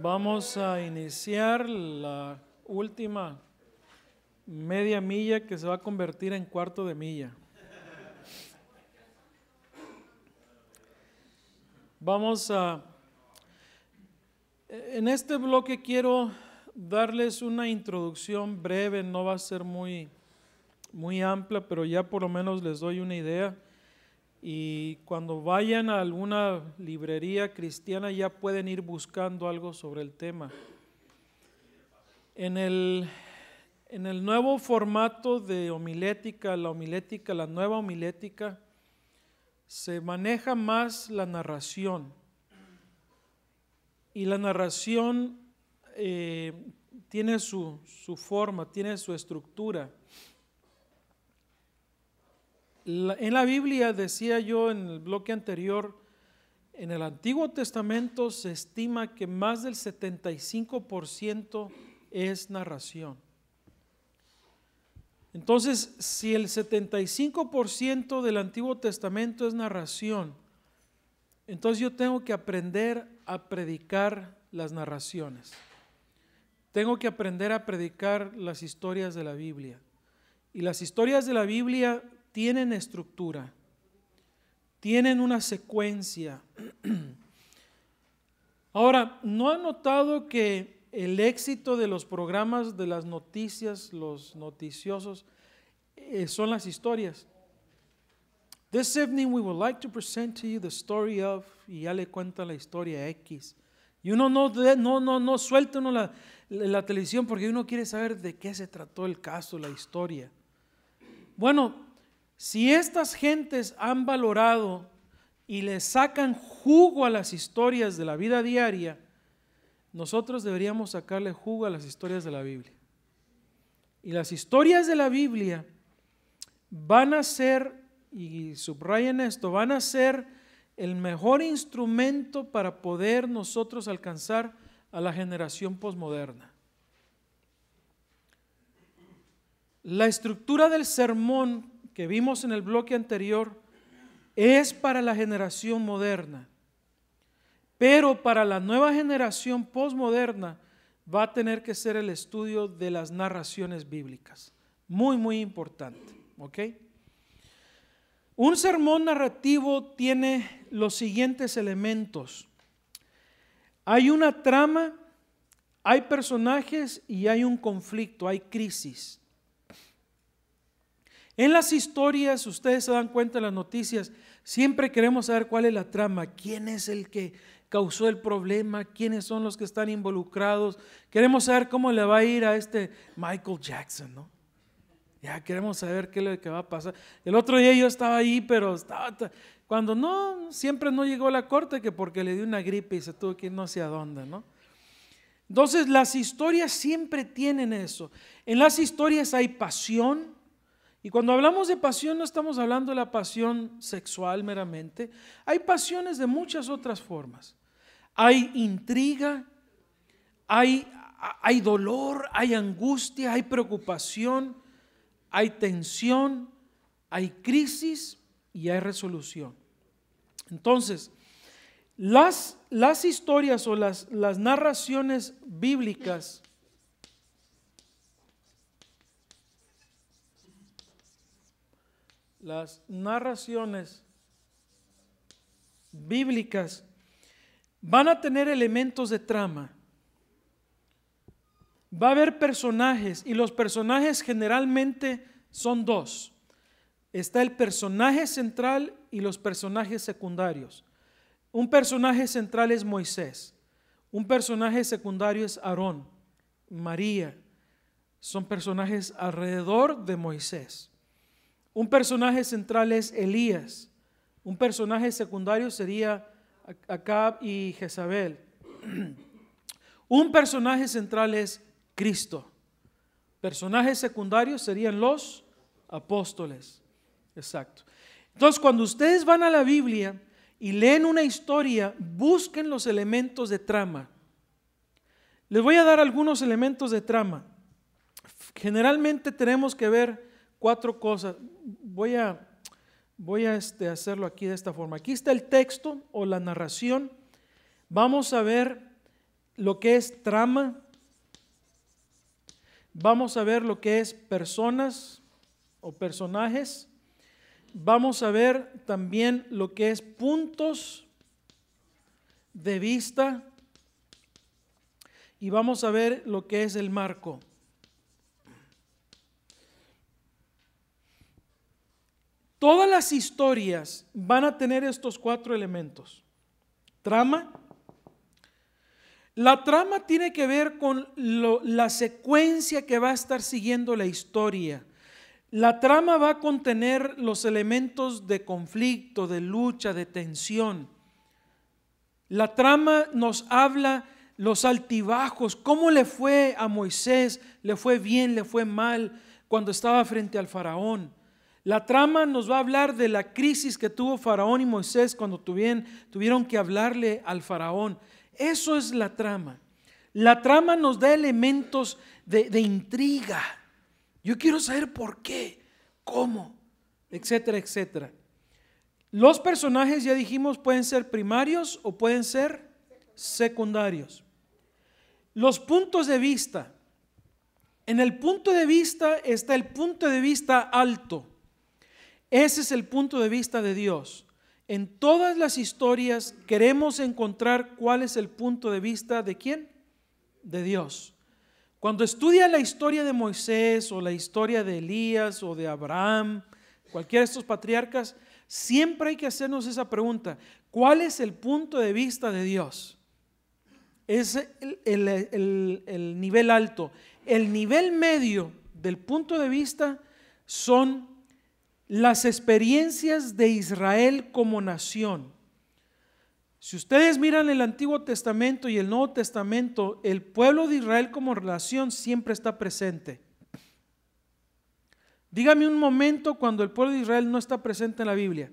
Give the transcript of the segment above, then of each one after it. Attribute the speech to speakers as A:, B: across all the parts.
A: Vamos a iniciar la última media milla que se va a convertir en cuarto de milla. Vamos a... En este bloque quiero darles una introducción breve, no va a ser muy, muy amplia, pero ya por lo menos les doy una idea y cuando vayan a alguna librería cristiana ya pueden ir buscando algo sobre el tema. En el, nuevo formato de homilética, la homilética, la nueva homilética, se maneja más la narración. Y la narración eh, tiene su forma, tiene su estructura en la Biblia, decía yo en el bloque anterior, en el Antiguo Testamento se estima que más del 75% es narración. Entonces, si el 75% del Antiguo Testamento es narración, entonces yo tengo que aprender a predicar las narraciones. Tengo que aprender a predicar las historias de la Biblia. Y las historias de la Biblia tienen estructura, tienen una secuencia. Ahora, ¿no han notado que el éxito de los programas de las noticias, los noticiosos, eh, son las historias? This evening we would like to present to you the story of, y ya le cuenta la historia X. Y uno no, no, no, suelta la, la, la televisión porque uno quiere saber de qué se trató el caso, la historia. Bueno, si estas gentes han valorado y le sacan jugo a las historias de la vida diaria, nosotros deberíamos sacarle jugo a las historias de la Biblia. Y las historias de la Biblia van a ser, y subrayen esto, van a ser el mejor instrumento para poder nosotros alcanzar a la generación posmoderna. La estructura del sermón que vimos en el bloque anterior es para la generación moderna, pero para la nueva generación posmoderna va a tener que ser el estudio de las narraciones bíblicas. Muy, muy importante. ¿Ok? Un sermón narrativo tiene los siguientes elementos. Hay una trama, hay personajes y hay un conflicto, hay crisis. En las historias, ustedes se dan cuenta en las noticias, siempre queremos saber cuál es la trama, quién es el que causó el problema, quiénes son los que están involucrados. Queremos saber cómo le va a ir a este Michael Jackson, ¿no? Ya queremos saber qué es lo que va a pasar. El otro día yo estaba ahí, pero estaba, cuando no, siempre no llegó a la corte, que porque le dio una gripe y se tuvo que ir no sé a dónde, ¿no? Entonces las historias siempre tienen eso. En las historias hay pasión, y cuando hablamos de pasión no estamos hablando de la pasión sexual meramente. Hay pasiones de muchas otras formas. Hay intriga, hay, hay dolor, hay angustia, hay preocupación, hay tensión, hay crisis y hay resolución. Entonces, las, las historias o las, las narraciones bíblicas las narraciones bíblicas van a tener elementos de trama. Va a haber personajes y los personajes generalmente son dos. Está el personaje central y los personajes secundarios. Un personaje central es Moisés, un personaje secundario es Aarón, María. Son personajes alrededor de Moisés. Un personaje central es Elías. Un personaje secundario sería Acab y Jezabel. Un personaje central es Cristo. Personajes secundarios serían los apóstoles. Exacto. Entonces, cuando ustedes van a la Biblia y leen una historia, busquen los elementos de trama. Les voy a dar algunos elementos de trama. Generalmente tenemos que ver cuatro cosas. Voy a, voy a este, hacerlo aquí de esta forma. Aquí está el texto o la narración. Vamos a ver lo que es trama. Vamos a ver lo que es personas o personajes. Vamos a ver también lo que es puntos de vista. Y vamos a ver lo que es el marco. Todas las historias van a tener estos cuatro elementos. Trama. La trama tiene que ver con la secuencia que va a estar siguiendo la historia. La trama va a contener los elementos de conflicto, de lucha, de tensión. La trama nos habla los altibajos, cómo le fue a Moisés, le fue bien, le fue mal cuando estaba frente al faraón. La trama nos va a hablar de la crisis que tuvo Faraón y Moisés cuando tuvieron, que hablarle al Faraón. Eso es la trama. La trama nos da elementos de intriga. Yo quiero saber por qué, cómo, etcétera, etcétera. Los personajes, ya dijimos, pueden ser primarios o pueden ser secundarios. Los puntos de vista. En el punto de vista está el punto de vista alto. Ese es el punto de vista de Dios. En todas las historias queremos encontrar cuál es el punto de vista de quién? De Dios. Cuando estudia la historia de Moisés o la historia de Elías o de Abraham, cualquiera de estos patriarcas, siempre hay que hacernos esa pregunta. ¿Cuál es el punto de vista de Dios? Es el, el nivel alto. El nivel medio del punto de vista son las experiencias de Israel como nación. Si ustedes miran el Antiguo Testamento y el Nuevo Testamento, el pueblo de Israel como relación siempre está presente. Dígame un momento cuando el pueblo de Israel no está presente en la Biblia.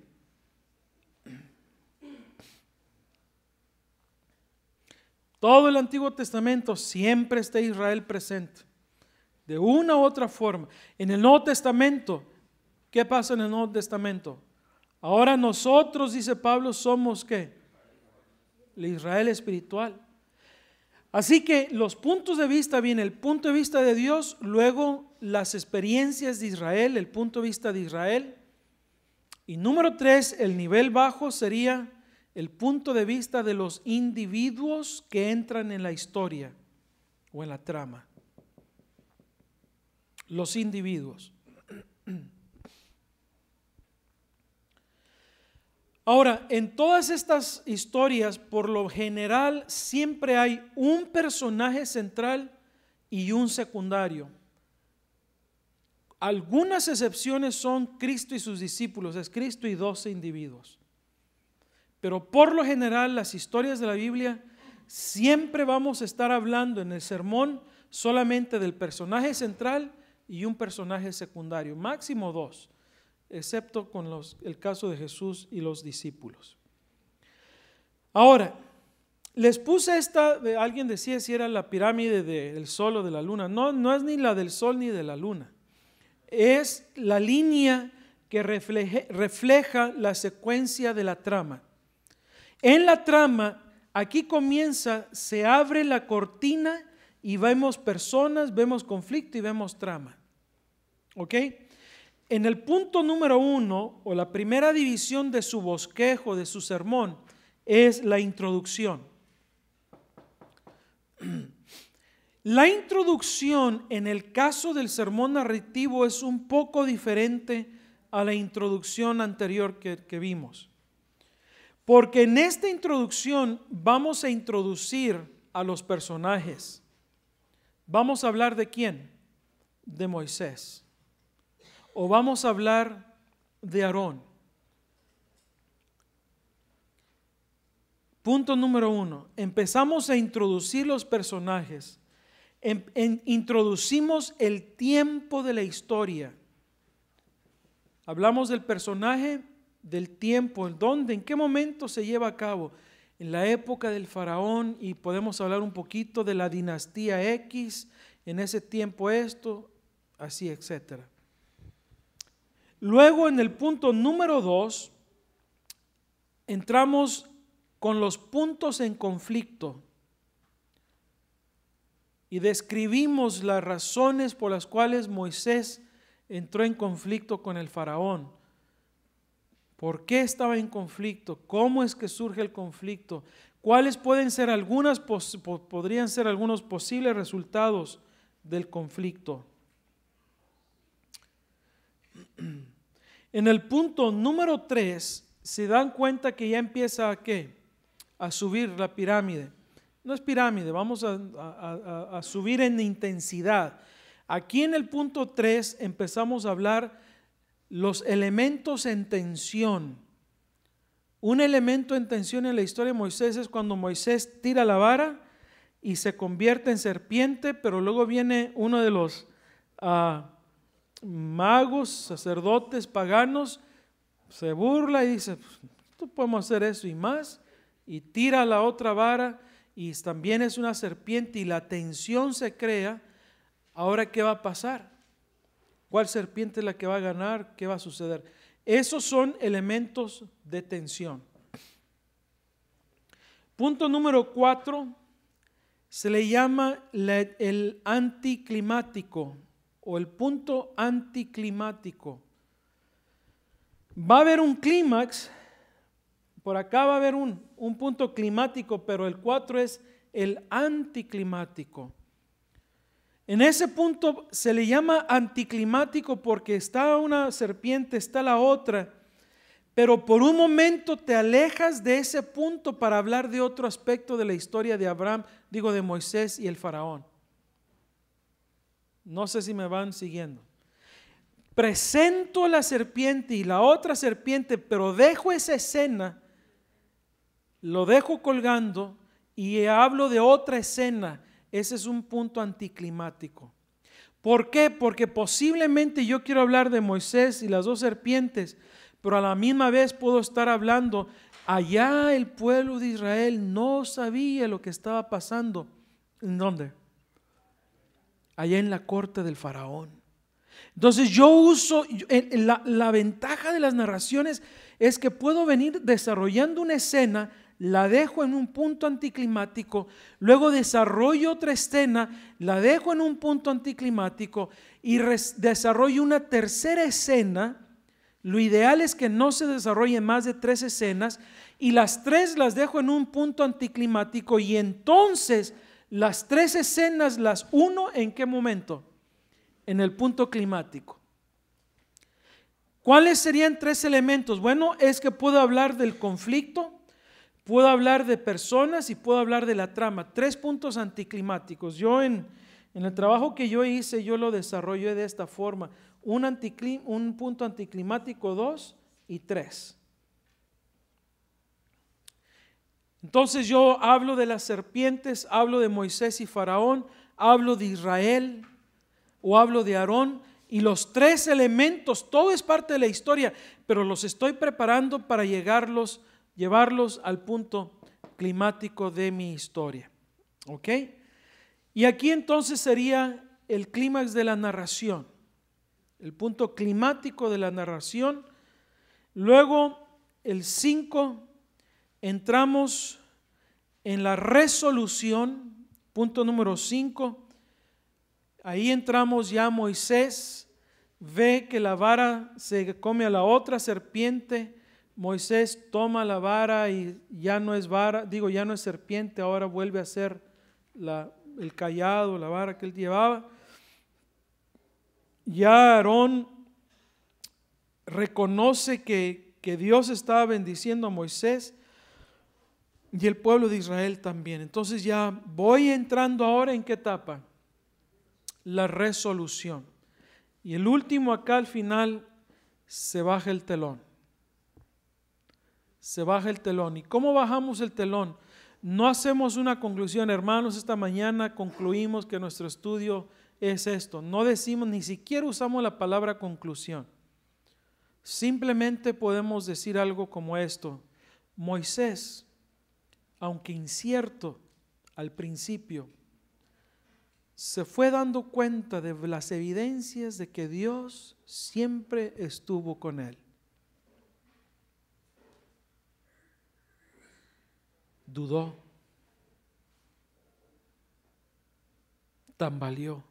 A: Todo el Antiguo Testamento siempre está Israel presente, de una u otra forma. En el Nuevo Testamento, ¿Qué pasa en el Nuevo Testamento? Ahora nosotros, dice Pablo, somos qué? El Israel espiritual. Así que los puntos de vista viene el punto de vista de Dios, luego las experiencias de Israel, el punto de vista de Israel. Y número tres, el nivel bajo sería el punto de vista de los individuos que entran en la historia o en la trama. Los individuos. Ahora, en todas estas historias, por lo general, siempre hay un personaje central y un secundario. Algunas excepciones son Cristo y sus discípulos, es Cristo y doce individuos. Pero por lo general, las historias de la Biblia siempre vamos a estar hablando en el sermón solamente del personaje central y un personaje secundario, máximo dos excepto con el caso de Jesús y los discípulos. Ahora, les puse esta, alguien decía si era la pirámide del sol o de la luna. No, no es ni la del sol ni de la luna. Es la línea que refleja la secuencia de la trama. En la trama, aquí comienza, se abre la cortina y vemos personas, vemos conflicto y vemos trama. ¿Ok? En el punto número uno, o la primera división de su bosquejo, de su sermón, es la introducción. La introducción en el caso del sermón narrativo es un poco diferente a la introducción anterior que, vimos. Porque en esta introducción vamos a introducir a los personajes. Vamos a hablar de quién? De Moisés o vamos a hablar de Aarón. Punto número uno, empezamos a introducir los personajes, em, introducimos el tiempo de la historia. Hablamos del personaje, del tiempo, el dónde, en qué momento se lleva a cabo. En la época del faraón y podemos hablar un poquito de la dinastía X, en ese tiempo esto, así, etcétera. Luego en el punto número dos, entramos con los puntos en conflicto y describimos las razones por las cuales Moisés entró en conflicto con el faraón. ¿Por qué estaba en conflicto? ¿Cómo es que surge el conflicto? ¿Cuáles pueden ser podrían ser algunos posibles resultados del conflicto? En el punto número 3 se dan cuenta que ya empieza a qué? A subir la pirámide. No es pirámide, vamos a, subir en intensidad. Aquí en el punto 3 empezamos a hablar los elementos en tensión. Un elemento en tensión en la historia de Moisés es cuando Moisés tira la vara y se convierte en serpiente, pero luego viene uno de los ah, magos, sacerdotes, paganos, se burla y dice, tú pues, podemos hacer eso y más, y tira la otra vara y también es una serpiente y la tensión se crea, ahora qué va a pasar? ¿Cuál serpiente es la que va a ganar? ¿Qué va a suceder? Esos son elementos de tensión. Punto número cuatro, se le llama el anticlimático o el punto anticlimático. Va a haber un clímax, por acá va a haber un, punto climático, pero el 4 es el anticlimático. En ese punto se le llama anticlimático porque está una serpiente, está la otra, pero por un momento te alejas de ese punto para hablar de otro aspecto de la historia de Abraham, digo de Moisés y el faraón. No sé si me van siguiendo. Presento la serpiente y la otra serpiente, pero dejo esa escena, lo dejo colgando y hablo de otra escena. Ese es un punto anticlimático. ¿Por qué? Porque posiblemente yo quiero hablar de Moisés y las dos serpientes, pero a la misma vez puedo estar hablando, allá el pueblo de Israel no sabía lo que estaba pasando. ¿En dónde? allá en la corte del faraón. Entonces yo uso, la, ventaja de las narraciones es que puedo venir desarrollando una escena la dejo en un punto anticlimático, luego desarrollo otra escena, la dejo en un punto anticlimático y desarrollo una tercera escena. Lo ideal es que no se desarrollen más de tres escenas y las tres las dejo en un punto anticlimático y entonces las tres escenas las uno en qué momento? En el punto climático. ¿Cuáles serían tres elementos? Bueno, es que puedo hablar del conflicto, puedo hablar de personas y puedo hablar de la trama. Tres puntos anticlimáticos. Yo en, el trabajo que yo hice, yo lo desarrollé de esta forma. Un, punto anticlimático dos y tres. Entonces yo hablo de las serpientes, hablo de Moisés y Faraón, hablo de Israel o hablo de Aarón. Y los tres elementos, todo es parte de la historia, pero los estoy preparando para llegarlos, llevarlos al punto climático de mi historia. ¿Ok? Y aquí entonces sería el clímax de la narración, el punto climático de la narración. Luego, el 5 entramos en la resolución, punto número 5. Ahí entramos ya Moisés, ve que la vara se come a la otra serpiente. Moisés toma la vara y ya no es vara, digo, ya no es serpiente, ahora vuelve a ser el callado, la vara que él llevaba. Ya Aarón reconoce que, que Dios estaba bendiciendo a Moisés y el pueblo de Israel también. Entonces ya voy entrando ahora en qué etapa? La resolución. Y el último acá al final se baja el telón. Se baja el telón. ¿Y cómo bajamos el telón? No hacemos una conclusión, hermanos, esta mañana concluimos que nuestro estudio es esto. No decimos, ni siquiera usamos la palabra conclusión. Simplemente podemos decir algo como esto. Moisés aunque incierto al principio, se fue dando cuenta de las evidencias de que Dios siempre estuvo con él. Dudó, tambaleó,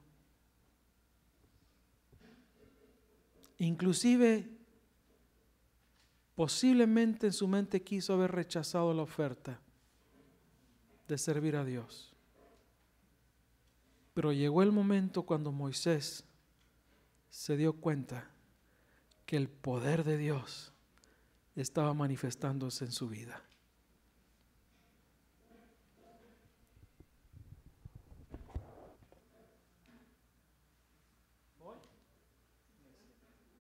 A: inclusive posiblemente en su mente quiso haber rechazado la oferta de servir a Dios. Pero llegó el momento cuando Moisés se dio cuenta que el poder de Dios estaba manifestándose en su vida.